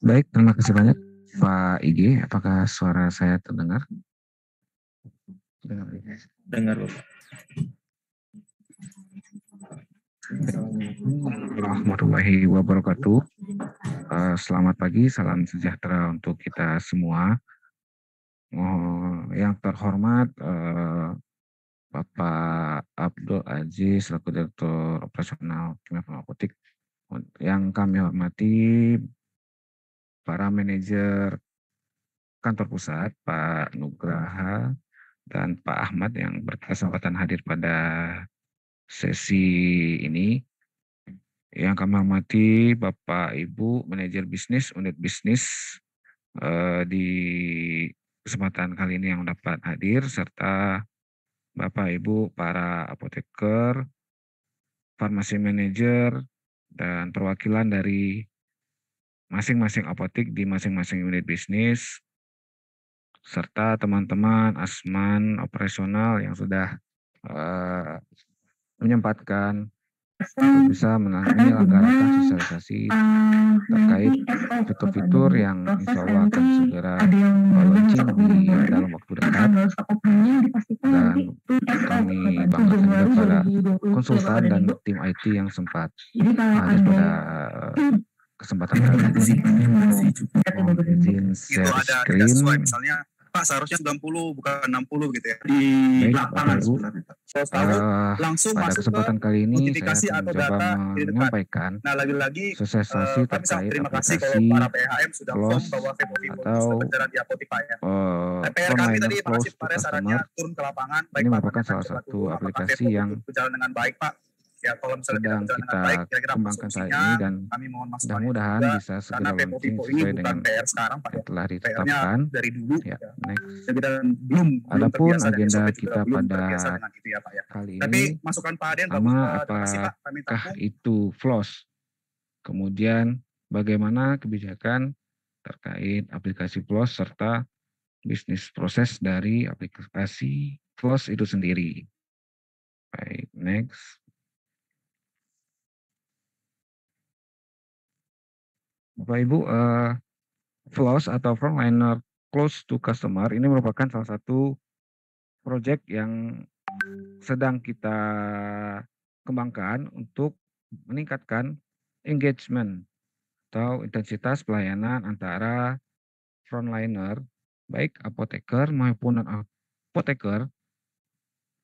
Baik, terima kasih banyak Pak IG. Apakah suara saya terdengar? Dengar, dengar Bapak. Assalamualaikum warahmatullahi wabarakatuh. Eh, selamat pagi, salam sejahtera untuk kita semua. Oh, yang terhormat eh, Bapak Abdul Aziz selaku Direktur Operasional Kimia Farmakotik. Yang kami hormati para manajer kantor pusat, Pak Nugraha dan Pak Ahmad yang berkesempatan hadir pada sesi ini. Yang kami hormati Bapak Ibu manajer bisnis unit bisnis eh, di kesempatan kali ini yang dapat hadir serta Bapak Ibu para apoteker, farmasi manajer dan perwakilan dari masing-masing apotik di masing-masing unit bisnis serta teman-teman asman operasional yang sudah uh, menyempatkan untuk bisa menyelenggarakan sosialisasi ah, terkait fitur-fitur yang insya Allah akan segera launching di dalam waktu dekat dan kami bangga juga pada konsultan dan tim IT yang sempat hadir pada kesempatan kali ini membensin share screen misalnya Pak seharusnya 90 bukan 60 gitu ya di Baik, lapangan Bapak saya tahu uh, langsung pada masuk kesempatan ke kali ini notifikasi saya atau data menyampaikan nah lagi-lagi uh, kami sangat terima kasih kalau para PHM sudah firm bahwa Femovivo sudah berjalan di Apotipa ya uh, eh, nah, PPR kami tadi Pak Kasih Pare sarannya turun ke lapangan baik ini merupakan salah satu aplikasi yang berjalan dengan baik Pak Ya, kalau misalnya sedang tidak kita baik, kira -kira kembangkan saat ini dan kami mohon mudah-mudahan bisa segera launching sesuai dengan PR sekarang, Pak. yang ya. telah ditetapkan. Dari dulu, ya, gitu ya. Dan belum, ada pun agenda kita pada itu, ya, Pak, ya. kali ini, Tapi masukan Pak Aden, sama kah itu flos Kemudian bagaimana kebijakan terkait aplikasi flos serta bisnis proses dari aplikasi flos itu sendiri. Baik, next. Bapak Ibu, uh, flaws atau frontliner close to customer ini merupakan salah satu project yang sedang kita kembangkan untuk meningkatkan engagement atau intensitas pelayanan antara frontliner baik apoteker maupun non apoteker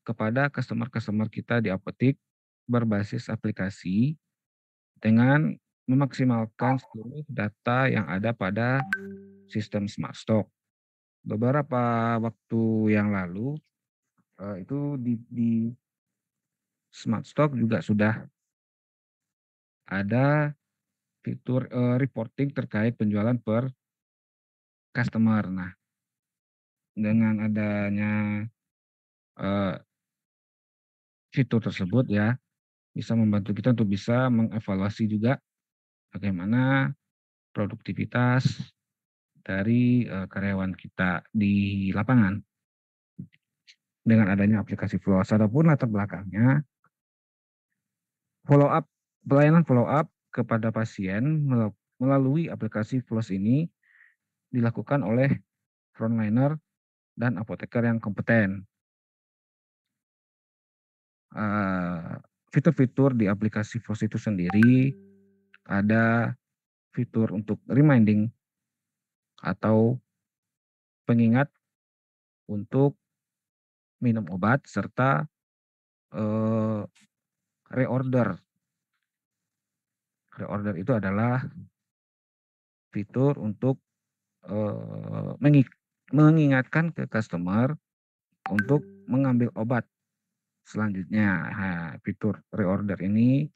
kepada customer-customer kita di apotek berbasis aplikasi dengan memaksimalkan seluruh data yang ada pada sistem Smart Stock. Beberapa waktu yang lalu eh, itu di, di Smart Stock juga sudah ada fitur uh, reporting terkait penjualan per customer. Nah, dengan adanya uh, fitur tersebut ya bisa membantu kita untuk bisa mengevaluasi juga bagaimana produktivitas dari eh, karyawan kita di lapangan. Dengan adanya aplikasi follow up ataupun latar belakangnya follow up pelayanan follow up kepada pasien melalui aplikasi Flows ini dilakukan oleh frontliner dan apoteker yang kompeten. Eh, fitur-fitur di aplikasi Flows itu sendiri ada fitur untuk reminding atau pengingat untuk minum obat serta eh, reorder. Reorder itu adalah fitur untuk eh, mengingatkan ke customer untuk mengambil obat selanjutnya. Nah, fitur reorder ini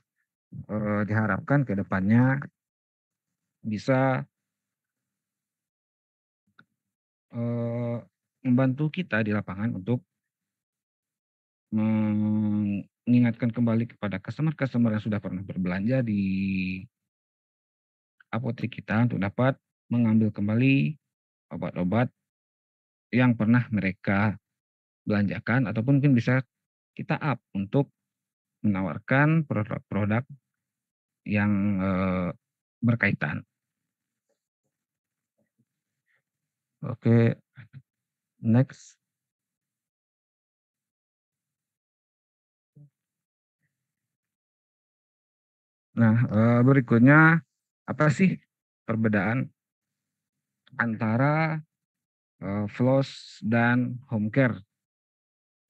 eh, diharapkan ke depannya bisa eh, membantu kita di lapangan untuk mengingatkan kembali kepada customer-customer yang sudah pernah berbelanja di apotek kita untuk dapat mengambil kembali obat-obat yang pernah mereka belanjakan ataupun mungkin bisa kita up untuk menawarkan produk-produk yang eh, berkaitan. Oke, next. Nah, eh, berikutnya apa sih perbedaan antara eh, floss dan home care?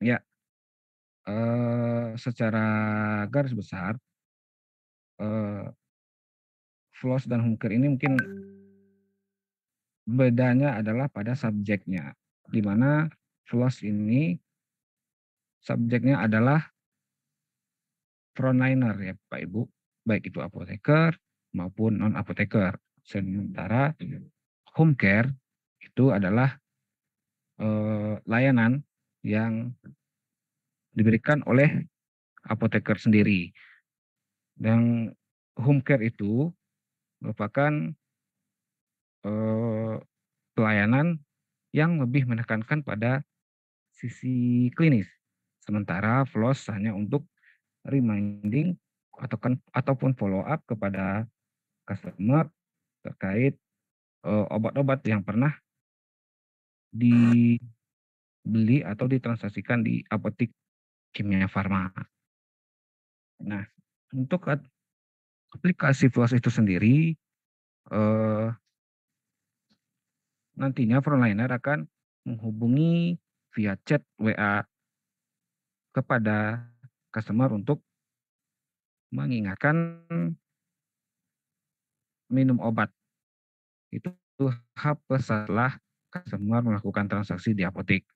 Ya, secara garis besar uh, floss dan hunker ini mungkin bedanya adalah pada subjeknya, di mana floss ini subjeknya adalah frontliner ya Pak Ibu, baik itu apoteker maupun non apoteker. Sementara home care itu adalah eh, layanan yang diberikan oleh apoteker sendiri. Dan home care itu merupakan eh, pelayanan yang lebih menekankan pada sisi klinis. Sementara floss hanya untuk reminding atau ataupun follow up kepada customer terkait eh, obat-obat yang pernah dibeli atau ditransaksikan di apotek kimia farma. Nah, untuk aplikasi FLOS itu sendiri eh, nantinya frontliner akan menghubungi via chat WA kepada customer untuk mengingatkan minum obat. Itu H setelah customer melakukan transaksi di apotek.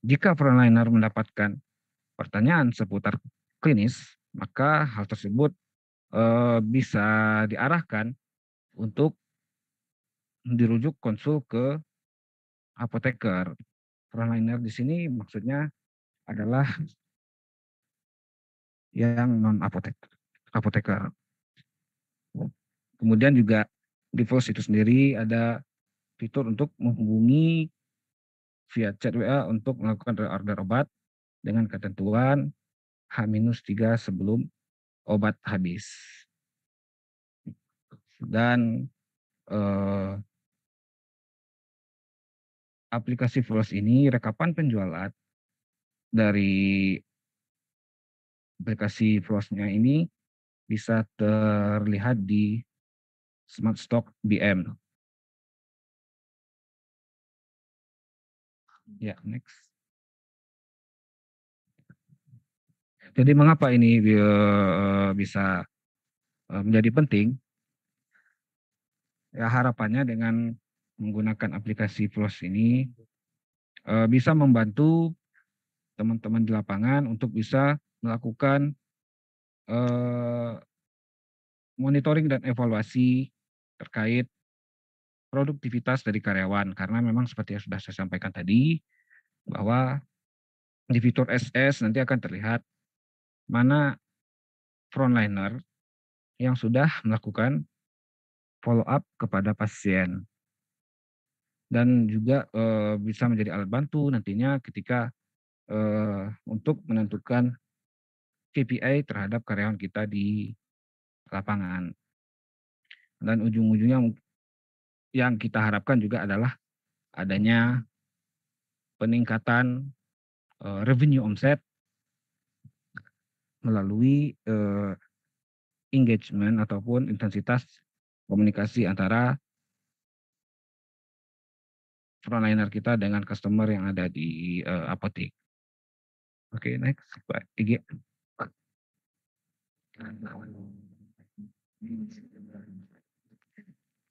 Jika frontliner mendapatkan pertanyaan seputar klinis, maka hal tersebut e, bisa diarahkan untuk dirujuk konsul ke apoteker. Frontliner di sini maksudnya adalah yang non apoteker. apoteker. Kemudian juga di itu sendiri ada fitur untuk menghubungi via chat WA untuk melakukan reorder obat dengan ketentuan H-3 sebelum obat habis. Dan eh, aplikasi Flos ini rekapan penjualan dari aplikasi Flosnya ini bisa terlihat di Smart Stock BM. Ya, next. Jadi mengapa ini eh, bisa eh, menjadi penting? Ya harapannya dengan menggunakan aplikasi Plus ini eh, bisa membantu teman-teman di lapangan untuk bisa melakukan monitoring dan evaluasi terkait produktivitas dari karyawan karena memang seperti yang sudah saya sampaikan tadi bahwa di fitur SS nanti akan terlihat mana frontliner yang sudah melakukan follow up kepada pasien dan juga e, bisa menjadi alat bantu nantinya ketika e, untuk menentukan KPI terhadap karyawan kita di lapangan dan ujung-ujungnya yang kita harapkan juga adalah adanya peningkatan uh, revenue omset melalui uh, engagement ataupun intensitas komunikasi antara frontliner kita dengan customer yang ada di uh, apotek. Oke, okay, next Pak Igi. Thank you.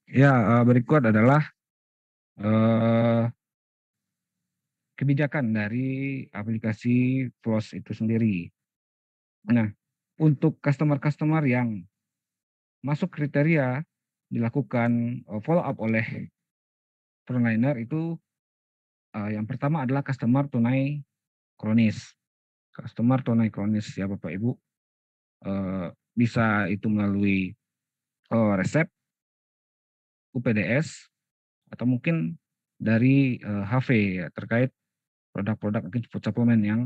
Ya, eh, berikut adalah uh, kebijakan dari aplikasi Plus itu sendiri. Nah, untuk customer-customer yang masuk kriteria dilakukan eh, follow up oleh frontliner itu uh, yang pertama adalah customer tunai kronis. Customer tunai kronis ya Bapak Ibu. Uh, bisa itu melalui resep UPDS atau mungkin dari uh, eh, HV ya terkait produk-produk mungkin suplemen yang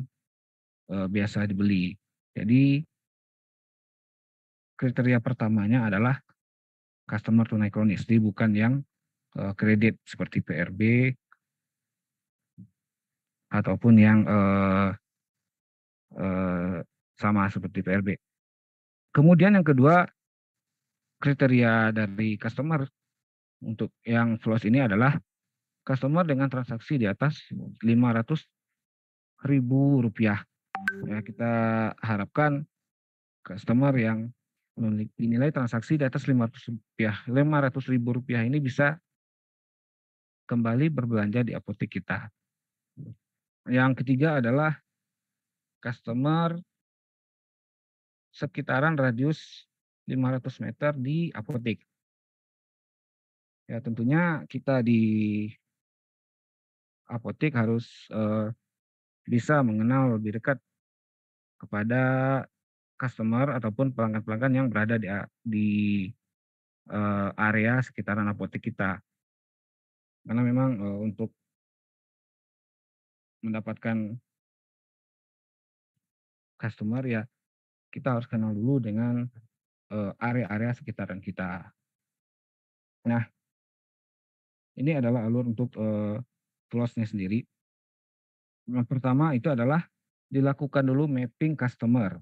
uh, biasa dibeli. Jadi kriteria pertamanya adalah customer tunai kronis, jadi bukan yang uh, kredit seperti PRB ataupun yang uh, uh, sama seperti PRB. Kemudian yang kedua kriteria dari customer untuk yang flows ini adalah customer dengan transaksi di atas 500 ribu rupiah. Ya, kita harapkan customer yang memiliki nilai transaksi di atas 500 rupiah, 500 ribu rupiah ini bisa kembali berbelanja di apotek kita. Yang ketiga adalah customer sekitaran radius 500 meter di apotek. Ya tentunya kita di apotek harus uh, bisa mengenal lebih dekat kepada customer ataupun pelanggan-pelanggan yang berada di, di uh, area sekitaran apotek kita. Karena memang uh, untuk mendapatkan customer ya kita harus kenal dulu dengan area-area sekitaran kita. Nah, ini adalah alur untuk uh, close-nya sendiri. Yang pertama itu adalah dilakukan dulu mapping customer.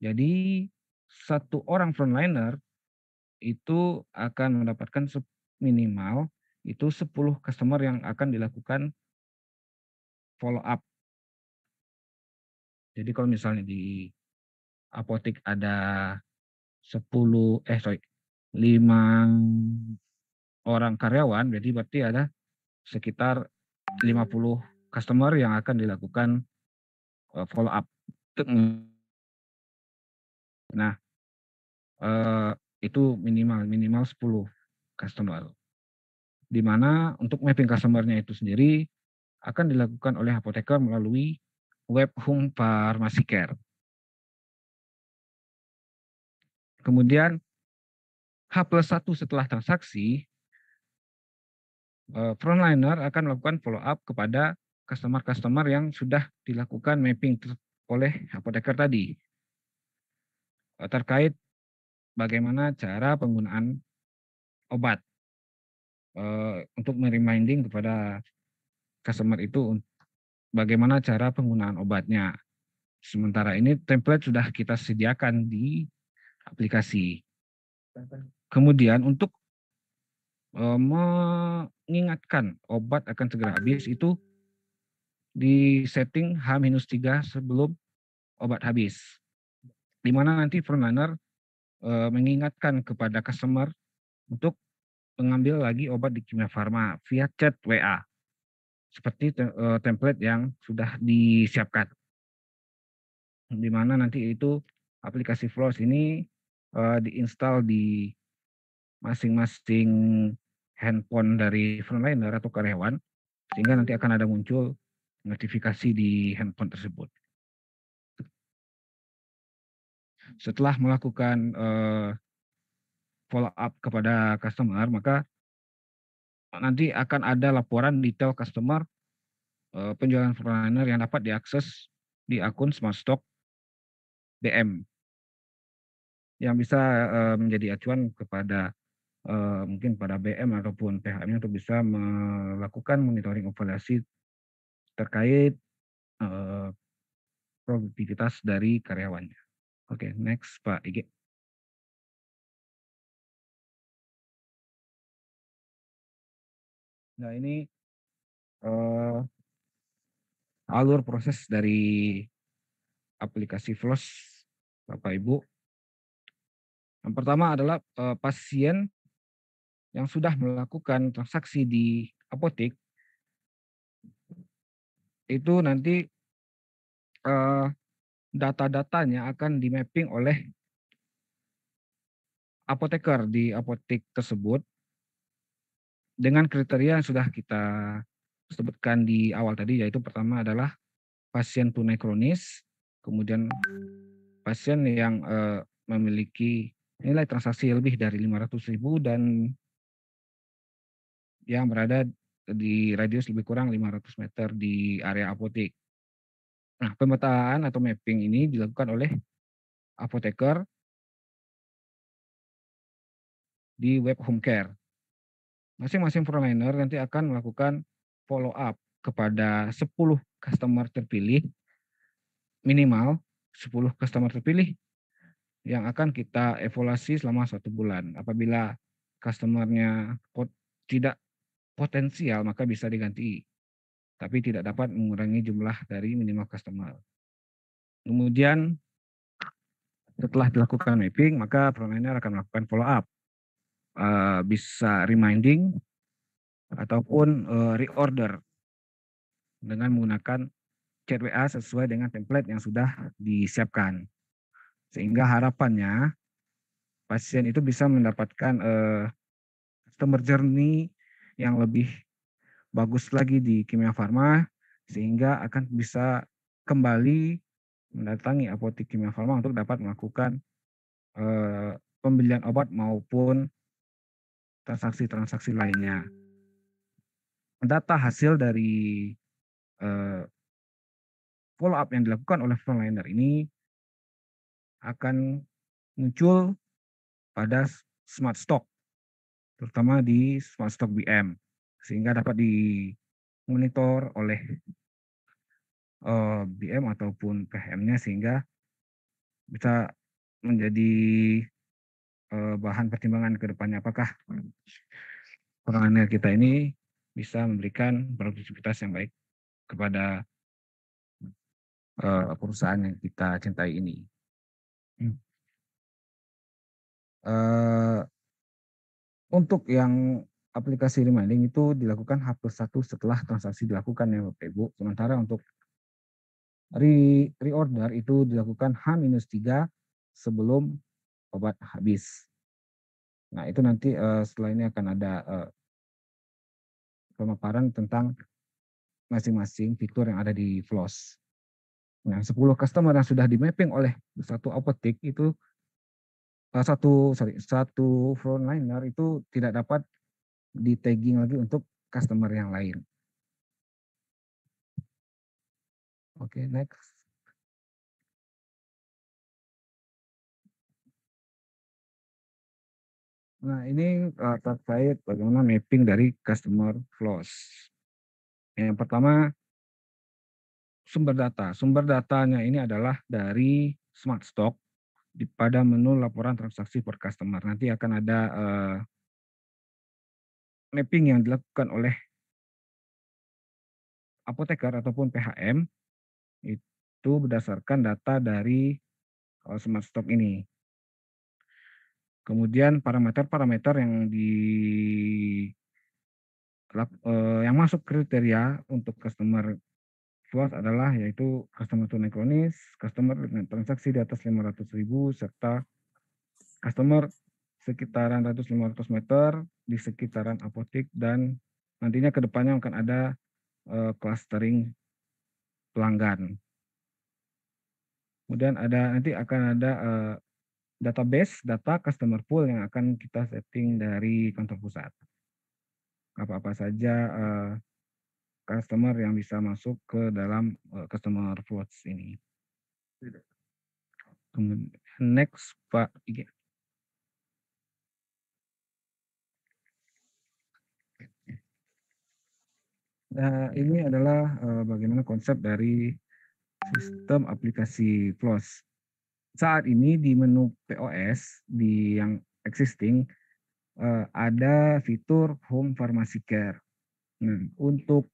Jadi satu orang frontliner itu akan mendapatkan minimal itu 10 customer yang akan dilakukan follow up. Jadi kalau misalnya di apotek ada 10 eh sorry 5 orang karyawan, jadi berarti ada sekitar 50 customer yang akan dilakukan eh, follow up. Nah, eh, itu minimal minimal 10 customer. Di mana untuk mapping customernya itu sendiri akan dilakukan oleh apoteker melalui web home pharmacy care. Kemudian H plus 1 setelah transaksi Eh, frontliner akan melakukan follow up kepada customer-customer yang sudah dilakukan mapping oleh apoteker tadi eh, terkait bagaimana cara penggunaan obat eh, untuk mereminding kepada customer itu bagaimana cara penggunaan obatnya. Sementara ini template sudah kita sediakan di aplikasi. Kemudian untuk Eh, mengingatkan obat akan segera habis itu di setting H-3 sebelum obat habis. Di mana nanti frontliner eh, mengingatkan kepada customer untuk mengambil lagi obat di Kimia Farma via chat WA seperti eh, template yang sudah disiapkan. Di mana nanti itu aplikasi Flows ini diinstal di masing-masing handphone dari frontliner atau karyawan sehingga nanti akan ada muncul notifikasi di handphone tersebut. Setelah melakukan uh, eh, follow up kepada customer, maka nanti akan ada laporan detail customer uh, penjualan frontliner yang dapat diakses di akun smartstock Stock BM yang bisa uh, menjadi acuan kepada Eh, mungkin pada BM ataupun PHM-nya untuk bisa melakukan monitoring evaluasi terkait eh, produktivitas dari karyawannya. Oke, okay, next Pak Ige. Nah ini uh, alur proses dari aplikasi Floss Bapak Ibu. Yang pertama adalah uh, pasien yang sudah melakukan transaksi di apotek itu nanti eh, data-datanya akan di mapping oleh apoteker di apotek tersebut dengan kriteria yang sudah kita sebutkan di awal tadi yaitu pertama adalah pasien tunai kronis, kemudian pasien yang eh, memiliki nilai transaksi lebih dari 500.000 dan yang berada di radius lebih kurang 500 meter di area apotek. Nah, pemetaan atau mapping ini dilakukan oleh apoteker di web home care. Masing-masing frontliner nanti akan melakukan follow up kepada 10 customer terpilih minimal 10 customer terpilih yang akan kita evaluasi selama satu bulan. Apabila customernya tidak potensial maka bisa diganti, tapi tidak dapat mengurangi jumlah dari minimal customer. Kemudian setelah dilakukan mapping, maka frontliner akan melakukan follow up. Eh, bisa reminding ataupun eh, reorder dengan menggunakan chat WA sesuai dengan template yang sudah disiapkan. Sehingga harapannya pasien itu bisa mendapatkan uh, customer journey yang lebih bagus lagi di Kimia Farma sehingga akan bisa kembali mendatangi apotek Kimia Farma untuk dapat melakukan e, pembelian obat maupun transaksi-transaksi lainnya. Data hasil dari e, eh, follow up yang dilakukan oleh frontliner ini akan muncul pada smart stock terutama di smart stock BM sehingga dapat dimonitor oleh uh, eh, BM ataupun PM-nya sehingga bisa menjadi uh, bahan pertimbangan ke depannya apakah perangannya kita ini bisa memberikan produktivitas yang baik kepada uh, perusahaan yang kita cintai ini. Hmm. Uh, untuk yang aplikasi reminding itu dilakukan H satu setelah transaksi dilakukan ya Bapak Ibu. Sementara untuk re reorder itu dilakukan H 3 sebelum obat habis. Nah itu nanti uh, setelah ini akan ada uh, pemaparan tentang masing-masing fitur yang ada di Floss. Nah 10 customer yang sudah di mapping oleh satu apotek itu satu sorry satu frontliner itu tidak dapat di tagging lagi untuk customer yang lain. Oke, okay, next. Nah, ini uh, terkait bagaimana mapping dari customer flows. Yang pertama, sumber data. Sumber datanya ini adalah dari smart stock di pada menu laporan transaksi per customer. Nanti akan ada uh, mapping yang dilakukan oleh apoteker ataupun PHM itu berdasarkan data dari uh, smart stock ini. Kemudian parameter-parameter yang di eh, yang masuk kriteria untuk customer FUAS adalah yaitu customer tunai kronis, customer dengan transaksi di atas 500 ribu, serta customer sekitaran 100-500 meter di sekitaran apotik dan nantinya ke depannya akan ada uh, clustering pelanggan. Kemudian ada nanti akan ada uh, database data customer pool yang akan kita setting dari kantor pusat. Apa-apa saja uh, customer yang bisa masuk ke dalam uh, customer flows ini. Kemudian next Pak Ige. Nah, ini adalah uh, bagaimana konsep dari sistem aplikasi Plus. Saat ini di menu POS di yang existing uh, ada fitur Home Pharmacy Care. Nah, untuk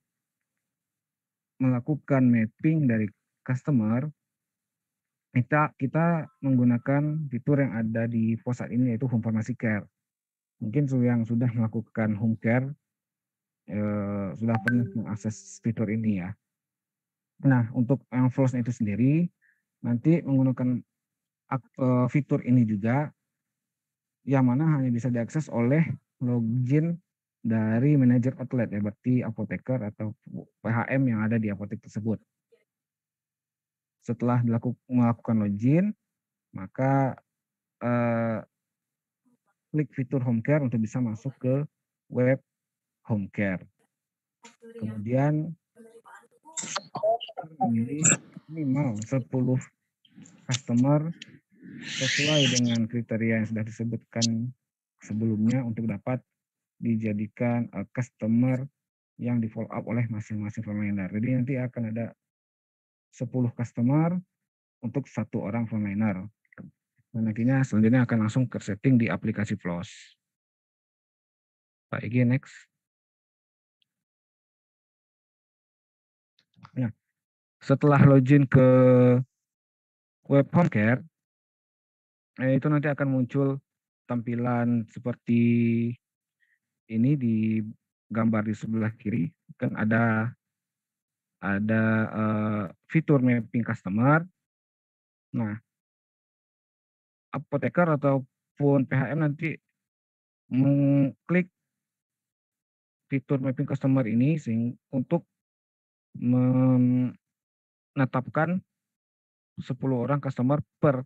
melakukan mapping dari customer, kita kita menggunakan fitur yang ada di posat ini yaitu home pharmacy care. Mungkin yang sudah melakukan home care eh, sudah pernah mengakses fitur ini ya. Nah, untuk yang flows itu sendiri nanti menggunakan eh, fitur ini juga yang mana hanya bisa diakses oleh login dari manajer outlet ya berarti apoteker atau PHM yang ada di apotek tersebut. Setelah melakukan login, maka eh, klik fitur home care untuk bisa masuk ke web home care. Kemudian memilih minimal 10 customer sesuai dengan kriteria yang sudah disebutkan sebelumnya untuk dapat dijadikan uh, customer yang di follow up oleh masing-masing frontliner. Jadi nanti akan ada 10 customer untuk satu orang frontliner. Dan nantinya selanjutnya akan langsung ke setting di aplikasi Flows. Pak Egi next. Ya. Setelah login ke web home care, eh, itu nanti akan muncul tampilan seperti ini di gambar di sebelah kiri kan ada ada uh, fitur mapping customer. Nah, apoteker ataupun PHM nanti mengklik fitur mapping customer ini sing untuk menetapkan 10 orang customer per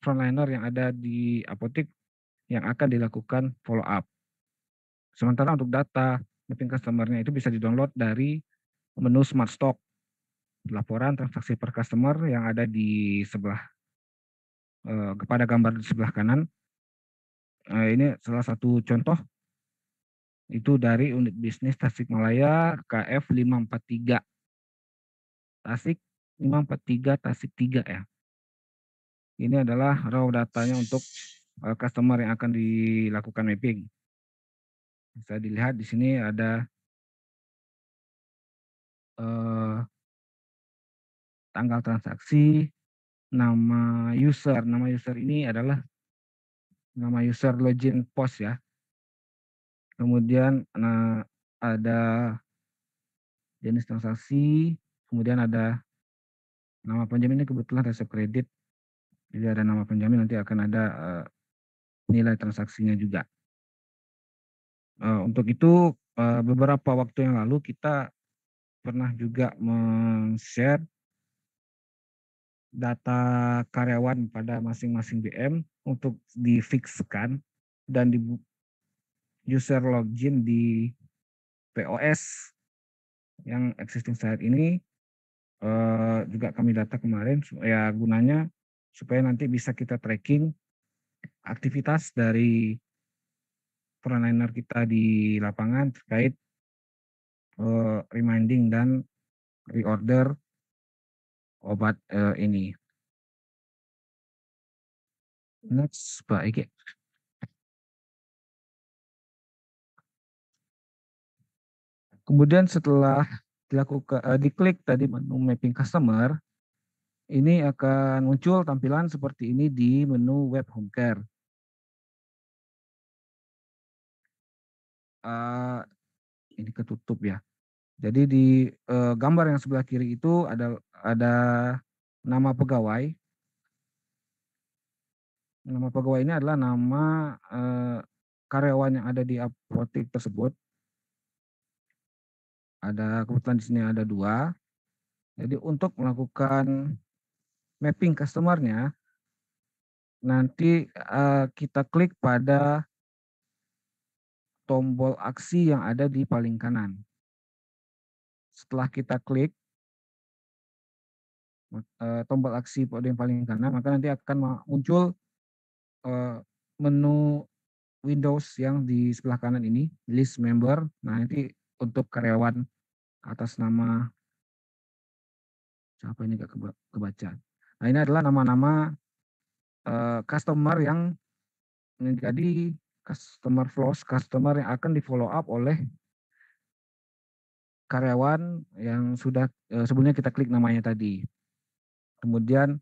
frontliner yang ada di apotek yang akan dilakukan follow up. Sementara untuk data mapping customernya itu bisa di dari menu Smart Stock. Laporan transaksi per customer yang ada di sebelah eh, kepada gambar di sebelah kanan. Eh, ini salah satu contoh itu dari unit bisnis Tasik Malaya KF 543. Tasik 543 Tasik 3 ya. Ini adalah raw datanya untuk eh, customer yang akan dilakukan mapping. Bisa dilihat di sini ada eh, tanggal transaksi, nama user. Nama user ini adalah nama user login post ya. Kemudian nah, ada jenis transaksi, kemudian ada nama penjamin ini kebetulan resep kredit. Jadi ada nama penjamin nanti akan ada uh, nilai transaksinya juga. Nah, untuk itu eh, beberapa waktu yang lalu kita pernah juga men share data karyawan pada masing-masing BM untuk difixkan dan di user login di POS yang existing saat ini eh, juga kami data kemarin ya gunanya supaya nanti bisa kita tracking aktivitas dari frontliner kita di lapangan terkait uh, reminding dan reorder obat uh, ini. Next, Pak Ike. Kemudian setelah dilakukan uh, eh, diklik tadi menu mapping customer, ini akan muncul tampilan seperti ini di menu web home care. uh, ini ketutup ya. Jadi di, uh, gambar yang sebelah kiri itu ada ada nama pegawai. Nama pegawai ini adalah nama, uh, karyawan yang ada di apotek tersebut. Ada kebetulan di sini ada dua. Jadi untuk melakukan mapping customernya nanti, uh, kita klik pada tombol aksi yang ada di paling kanan. Setelah kita klik eh, tombol aksi pada yang paling kanan, maka nanti akan muncul eh, menu Windows yang di sebelah kanan ini, list member. Nah, nanti untuk karyawan atas nama siapa ini gak kebaca. Nah, ini adalah nama-nama eh, customer yang menjadi customer flows customer yang akan di follow up oleh karyawan yang sudah eh, sebelumnya kita klik namanya tadi. Kemudian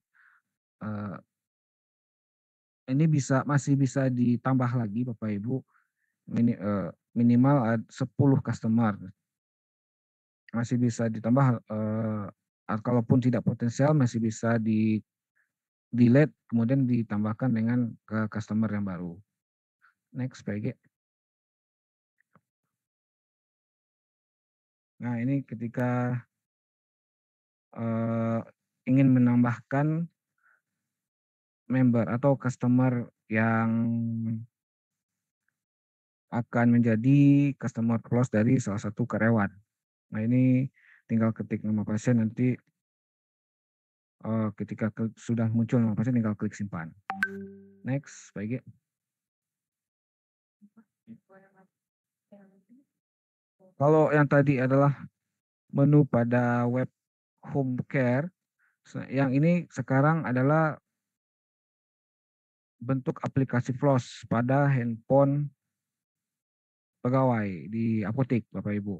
eh, ini bisa masih bisa ditambah lagi Bapak Ibu Min, eh, minimal 10 customer. Masih bisa ditambah eh, kalaupun tidak potensial masih bisa di delete kemudian ditambahkan dengan ke customer yang baru. Next PG. Nah, ini ketika uh, ingin menambahkan member atau customer yang akan menjadi customer close dari salah satu karyawan. Nah, ini tinggal ketik nama pasien nanti uh, ketika ke, sudah muncul nama pasien tinggal klik simpan. Next, baik. Kalau yang tadi adalah menu pada web home care, yang ini sekarang adalah bentuk aplikasi Floss pada handphone pegawai di apotek, Bapak Ibu.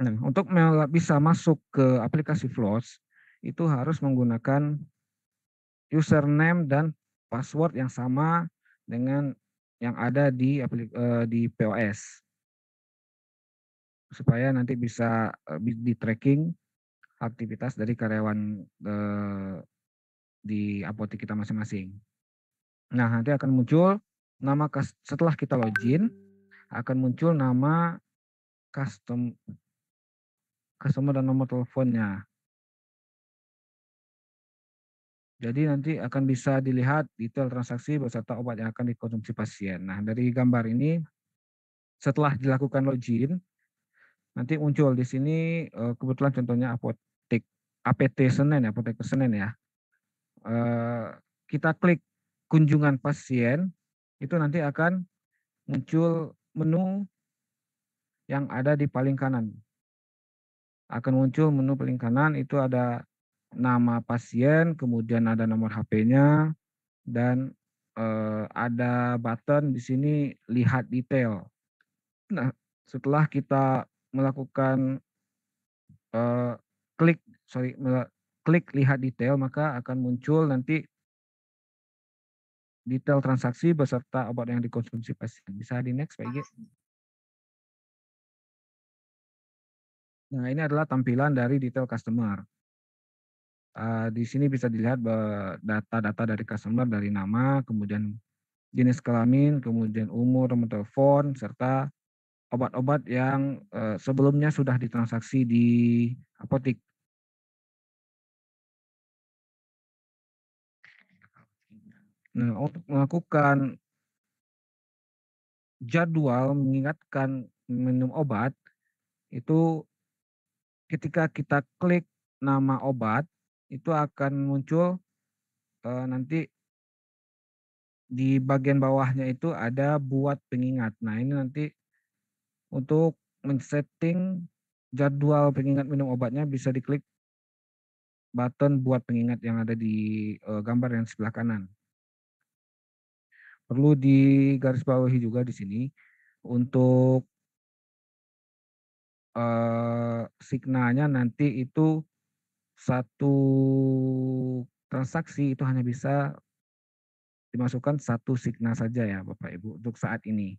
Nah, untuk bisa masuk ke aplikasi Floss itu harus menggunakan username dan password yang sama dengan yang ada di eh, di POS supaya nanti bisa eh, di tracking aktivitas dari karyawan eh, di apotek kita masing-masing. Nah, nanti akan muncul nama setelah kita login akan muncul nama custom customer dan nomor teleponnya. Jadi nanti akan bisa dilihat detail transaksi beserta obat yang akan dikonsumsi pasien. Nah, dari gambar ini setelah dilakukan login, nanti muncul di sini eh, kebetulan contohnya apotek APT Senen ya, apotek Senen ya. Eh, kita klik kunjungan pasien itu nanti akan muncul menu yang ada di paling kanan. Akan muncul menu paling kanan itu ada nama pasien, kemudian ada nomor HP-nya dan eh, ada button di sini lihat detail. Nah, setelah kita melakukan uh, klik sorry klik lihat detail maka akan muncul nanti detail transaksi beserta obat yang dikonsumsi pasien. Bisa di next Pak Ige. Nah ini adalah tampilan dari detail customer. Uh, di sini bisa dilihat data-data dari customer dari nama, kemudian jenis kelamin, kemudian umur, nomor telepon, serta obat-obat yang eh, sebelumnya sudah ditransaksi di apotek. Nah, untuk melakukan jadwal mengingatkan minum obat itu ketika kita klik nama obat itu akan muncul eh, nanti di bagian bawahnya itu ada buat pengingat. Nah, ini nanti untuk men-setting jadwal pengingat minum obatnya bisa diklik button buat pengingat yang ada di uh, gambar yang sebelah kanan. Perlu digarisbawahi juga di sini untuk uh, signalnya nanti itu satu transaksi itu hanya bisa dimasukkan satu signa saja ya Bapak Ibu untuk saat ini.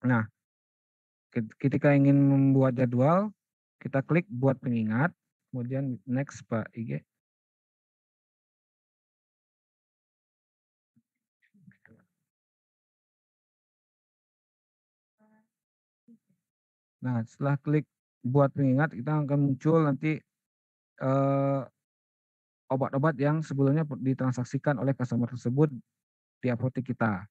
Nah, ketika ingin membuat jadwal, kita klik buat pengingat, kemudian next Pak IG. Nah, setelah klik buat pengingat, kita akan muncul nanti obat eh, obat-obat yang sebelumnya ditransaksikan oleh customer tersebut di apotek kita.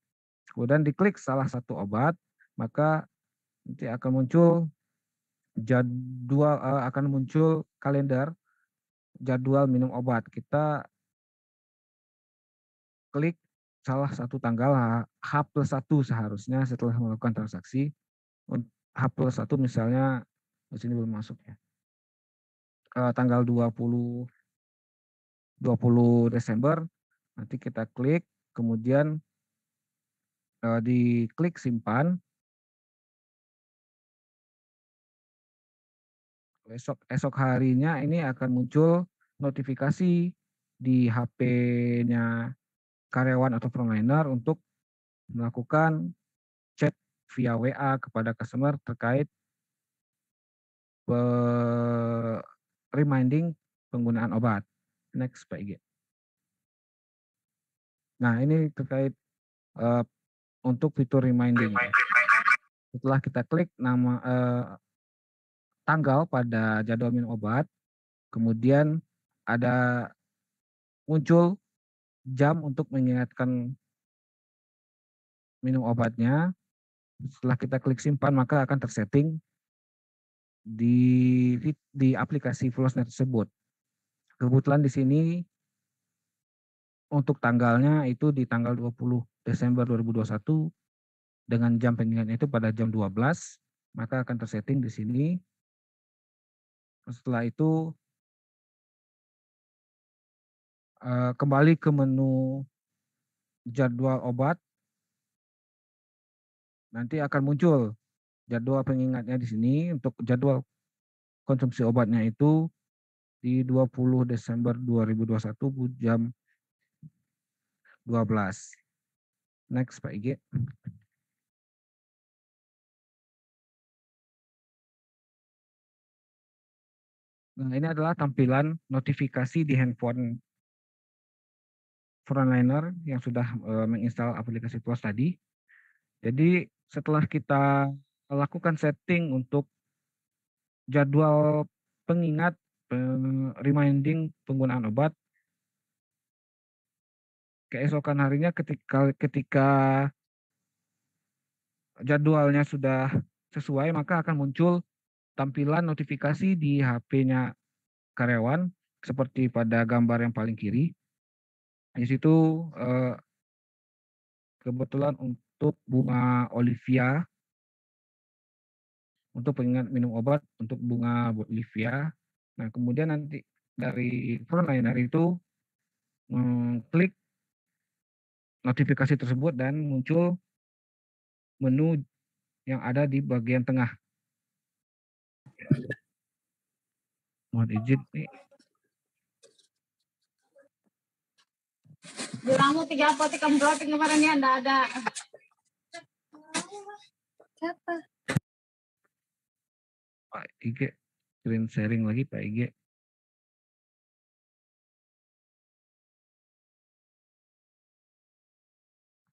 Kemudian diklik salah satu obat, maka nanti akan muncul jadwal eh, akan muncul kalender jadwal minum obat. Kita klik salah satu tanggal H plus satu seharusnya setelah melakukan transaksi. H plus satu misalnya, di sini belum masuk ya. uh, tanggal 20, 20 Desember, nanti kita klik, kemudian di eh, diklik simpan, esok esok harinya ini akan muncul notifikasi di HP-nya karyawan atau frontliner untuk melakukan chat via WA kepada customer terkait reminding penggunaan obat. Next Pak Ige. Nah ini terkait uh, untuk fitur reminding. Setelah kita klik nama uh, tanggal pada jadwal minum obat, kemudian ada muncul jam untuk mengingatkan minum obatnya. Setelah kita klik simpan, maka akan tersetting di di aplikasi Flowsnet tersebut. Kebetulan di sini untuk tanggalnya itu di tanggal 20 Desember 2021 dengan jam pengingatnya itu pada jam 12 maka akan tersetting di sini setelah itu kembali ke menu jadwal obat. Nanti akan muncul jadwal pengingatnya di sini untuk jadwal konsumsi obatnya itu di 20 Desember 2021 jam 12. Next Pak Ige. Nah, ini adalah tampilan notifikasi di handphone frontliner yang sudah e, menginstal aplikasi Tuas tadi. Jadi setelah kita lakukan setting untuk jadwal pengingat e, reminding penggunaan obat, keesokan harinya ketika ketika jadwalnya sudah sesuai maka akan muncul tampilan notifikasi di HP-nya karyawan seperti pada gambar yang paling kiri. Di situ eh, kebetulan untuk bunga Olivia untuk pengingat minum obat untuk bunga Olivia. Nah, kemudian nanti dari frontliner itu klik notifikasi tersebut dan muncul menu yang ada di bagian tengah mohon izin nih bilangmu tiga apotek kamu blocking kemarin ya ndak ada siapa Pak Ige screen sharing lagi Pak Ige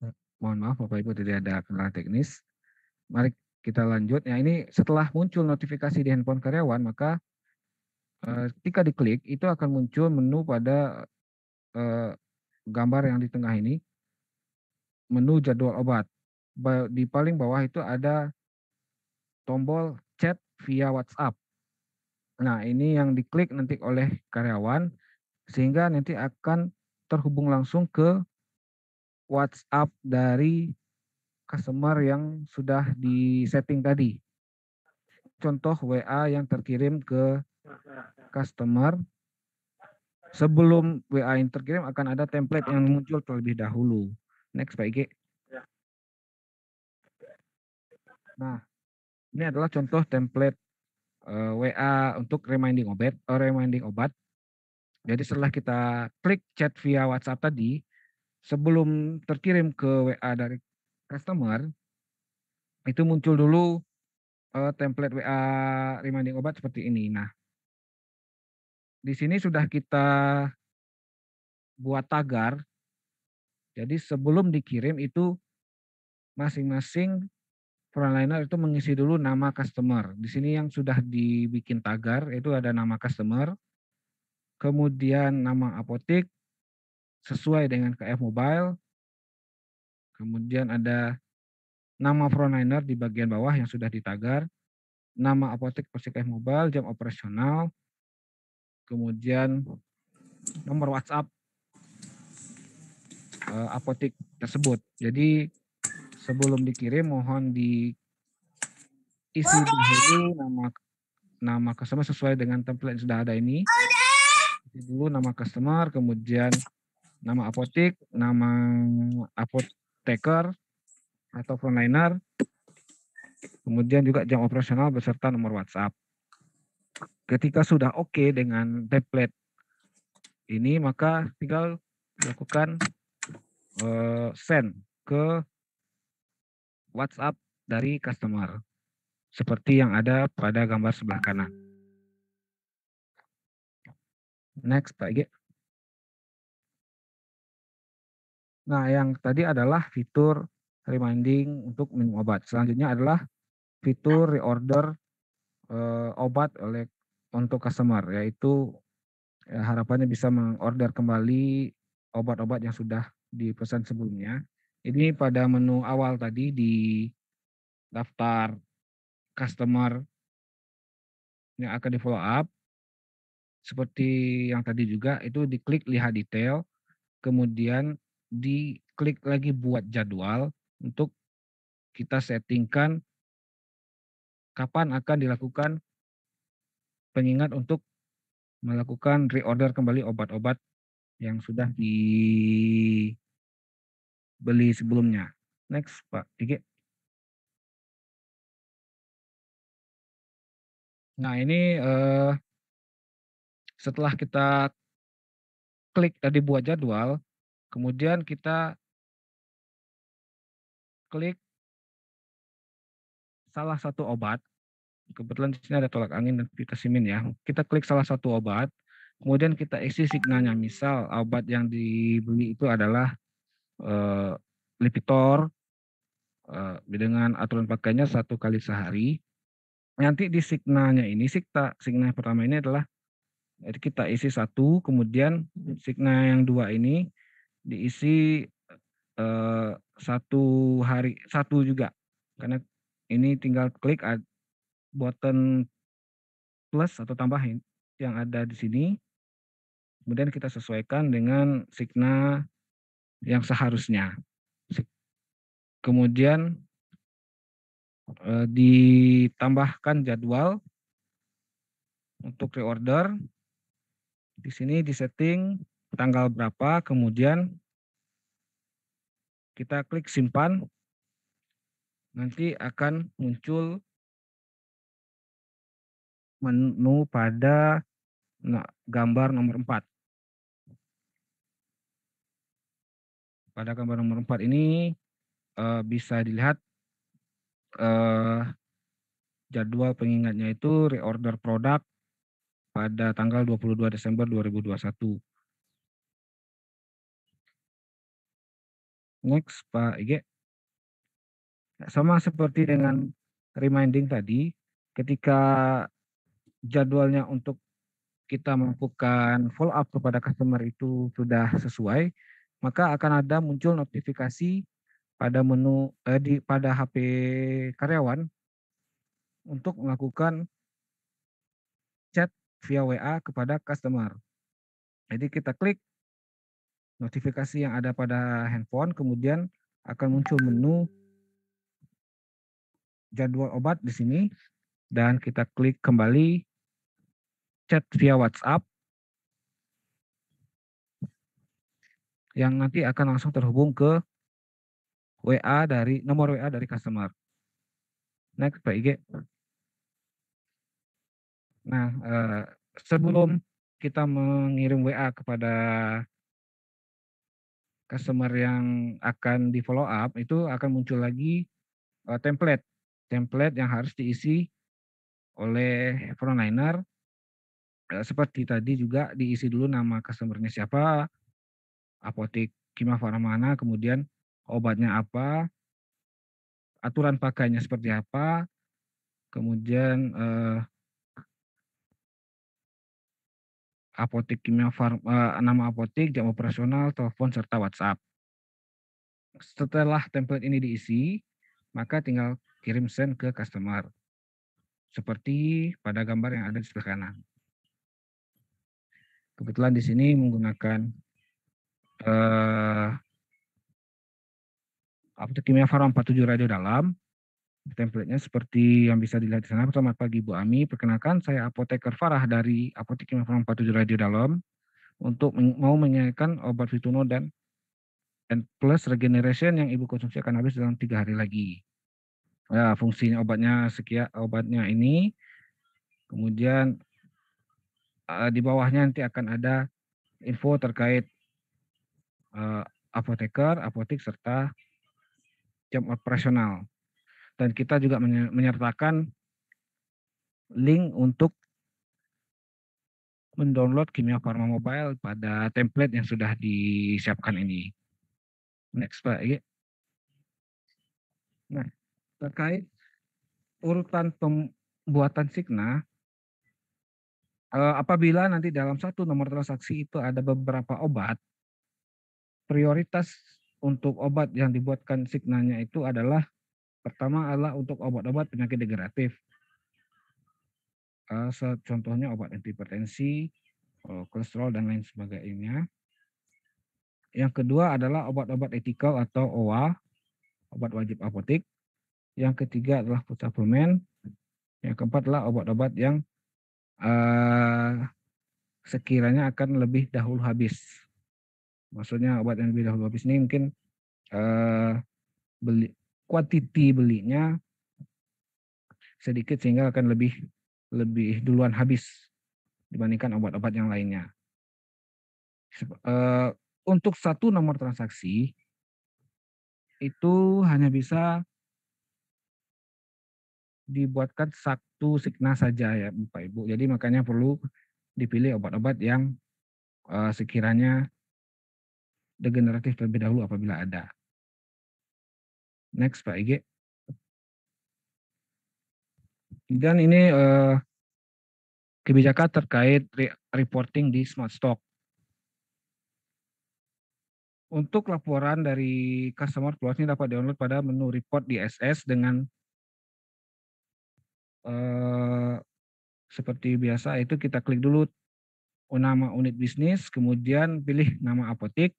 hmm, mohon maaf Bapak Ibu tidak ada kendala teknis mari kita lanjut. Ya ini setelah muncul notifikasi di handphone karyawan, maka eh, ketika diklik itu akan muncul menu pada eh, gambar yang di tengah ini, menu jadwal obat. Di paling bawah itu ada tombol chat via WhatsApp. Nah ini yang diklik nanti oleh karyawan sehingga nanti akan terhubung langsung ke WhatsApp dari customer yang sudah di setting tadi. Contoh WA yang terkirim ke customer. Sebelum WA yang terkirim akan ada template yang muncul terlebih dahulu. Next Pak Ige. Ya. Nah, ini adalah contoh template uh, eh, WA untuk reminding obat, uh, reminding obat. Jadi setelah kita klik chat via WhatsApp tadi, sebelum terkirim ke WA dari customer itu muncul dulu uh, template WA reminding obat seperti ini. Nah, di sini sudah kita buat tagar. Jadi sebelum dikirim itu masing-masing frontliner itu mengisi dulu nama customer. Di sini yang sudah dibikin tagar itu ada nama customer, kemudian nama apotek sesuai dengan KF Mobile, Kemudian ada nama frontliner di bagian bawah yang sudah ditagar, nama apotek persikai Mobile, jam operasional, kemudian nomor WhatsApp eh, apotek tersebut. Jadi sebelum dikirim mohon diisi dulu nama nama customer sesuai dengan template yang sudah ada ini. Isi dulu nama customer, kemudian nama apotek, nama apot taker atau frontliner, kemudian juga jam operasional beserta nomor WhatsApp. Ketika sudah oke okay dengan template ini, maka tinggal lakukan uh, eh, send ke WhatsApp dari customer seperti yang ada pada gambar sebelah kanan. Next, Pak Nah, yang tadi adalah fitur reminding untuk minum obat. Selanjutnya adalah fitur reorder eh, obat oleh untuk customer, yaitu ya, harapannya bisa mengorder kembali obat-obat yang sudah dipesan sebelumnya. Ini pada menu awal tadi di daftar customer yang akan di follow up. Seperti yang tadi juga itu diklik lihat detail, kemudian di klik lagi buat jadwal untuk kita settingkan kapan akan dilakukan pengingat untuk melakukan reorder kembali obat-obat yang sudah dibeli sebelumnya. Next, Pak Diki. Nah, ini eh, setelah kita klik tadi buat jadwal, Kemudian kita klik salah satu obat. Kebetulan di sini ada tolak angin dan vitamin ya. Kita klik salah satu obat, kemudian kita isi signalnya. Misal obat yang dibeli itu adalah eh, Lipitor eh, dengan aturan pakainya satu kali sehari. Nanti di signalnya ini, sikta, signal pertama ini adalah eh, kita isi satu, kemudian signal yang dua ini diisi uh, satu hari satu juga karena ini tinggal klik ad, button plus atau tambah yang ada di sini kemudian kita sesuaikan dengan signa yang seharusnya kemudian eh, ditambahkan jadwal untuk reorder di sini di setting tanggal berapa, kemudian kita klik simpan. Nanti akan muncul menu pada nah, gambar nomor 4. Pada gambar nomor 4 ini eh, bisa dilihat eh, jadwal pengingatnya itu reorder produk pada tanggal 22 Desember 2021. next Pak Ige. Sama seperti dengan reminding tadi, ketika jadwalnya untuk kita melakukan follow up kepada customer itu sudah sesuai, maka akan ada muncul notifikasi pada menu eh, di pada HP karyawan untuk melakukan chat via WA kepada customer. Jadi kita klik notifikasi yang ada pada handphone, kemudian akan muncul menu jadwal obat di sini dan kita klik kembali chat via WhatsApp yang nanti akan langsung terhubung ke WA dari nomor WA dari customer. Next Pak IG. Nah, eh, sebelum kita mengirim WA kepada customer yang akan di follow up itu akan muncul lagi uh, template template yang harus diisi oleh frontliner uh, seperti tadi juga diisi dulu nama customernya siapa apotek kimia mana kemudian obatnya apa aturan pakainya seperti apa kemudian uh, apotek kimia farma, eh, nama apotek, jam operasional, telepon, serta WhatsApp. Setelah template ini diisi, maka tinggal kirim send ke customer. Seperti pada gambar yang ada di sebelah kanan. Kebetulan di sini menggunakan uh, apotek kimia farma 47 radio dalam, Templatenya seperti yang bisa dilihat di sana. Selamat pagi Bu Ami. Perkenalkan saya apoteker Farah dari Apotek 547 Radio Dalam untuk mau menyajikan obat Vituno dan N plus regeneration yang ibu konsumsi akan habis dalam tiga hari lagi. Ya, fungsinya obatnya sekian obatnya ini. Kemudian eh, di bawahnya nanti akan ada info terkait eh, apoteker, apotek serta jam operasional dan kita juga menyertakan link untuk mendownload Kimia Farma Mobile pada template yang sudah disiapkan ini. Next Pak. Iya. Nah, terkait urutan pembuatan signa, eh, apabila nanti dalam satu nomor transaksi itu ada beberapa obat, prioritas untuk obat yang dibuatkan signanya itu adalah Pertama adalah untuk obat-obat penyakit degeneratif. Eh, contohnya obat antihipertensi, eh, kolesterol, dan lain sebagainya. Yang kedua adalah obat-obat etikal atau OA, obat wajib apotik. Yang ketiga adalah suplemen. Yang keempat adalah obat-obat yang uh, sekiranya akan lebih dahulu habis. Maksudnya obat yang lebih dahulu habis ini mungkin uh, beli quantity belinya sedikit sehingga akan lebih lebih duluan habis dibandingkan obat-obat yang lainnya. Eh, untuk satu nomor transaksi itu hanya bisa dibuatkan satu signa saja ya Bapak Ibu. Jadi makanya perlu dipilih obat-obat yang eh, sekiranya degeneratif terlebih dahulu apabila ada. Next Pak Ige. Dan ini eh, kebijakan terkait re reporting di smart stock. Untuk laporan dari customer close ini dapat download pada menu report di SS dengan eh, seperti biasa itu kita klik dulu nama unit bisnis, kemudian pilih nama apotek,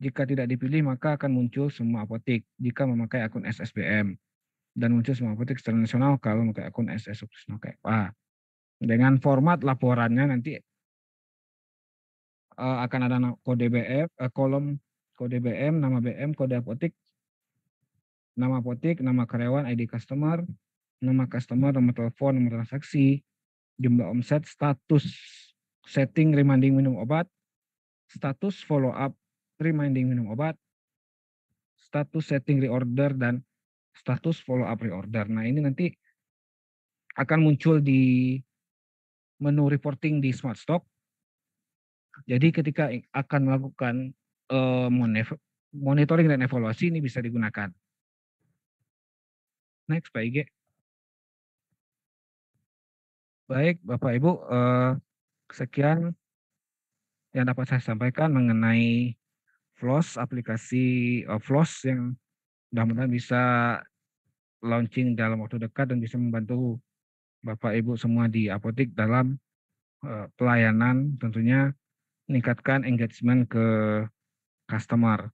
jika tidak dipilih, maka akan muncul semua apotek jika memakai akun SSBM. Dan muncul semua apotek secara nasional kalau memakai akun SS KFA. Dengan format laporannya nanti uh, akan ada kode BM, uh, eh, kolom kode BM, nama BM, kode apotek, nama apotek, nama karyawan, ID customer, nama customer, nomor telepon, nomor transaksi, jumlah omset, status setting reminding minum obat, status follow up reminding minum obat, status setting reorder, dan status follow up reorder. Nah ini nanti akan muncul di menu reporting di Smart Stock. Jadi ketika akan melakukan eh, monitoring dan evaluasi ini bisa digunakan. Next Pak Ige. Baik Bapak Ibu, eh, sekian yang dapat saya sampaikan mengenai Floss, aplikasi uh, Floss yang mudah-mudahan bisa launching dalam waktu dekat dan bisa membantu Bapak Ibu semua di apotek dalam uh, pelayanan tentunya meningkatkan engagement ke customer.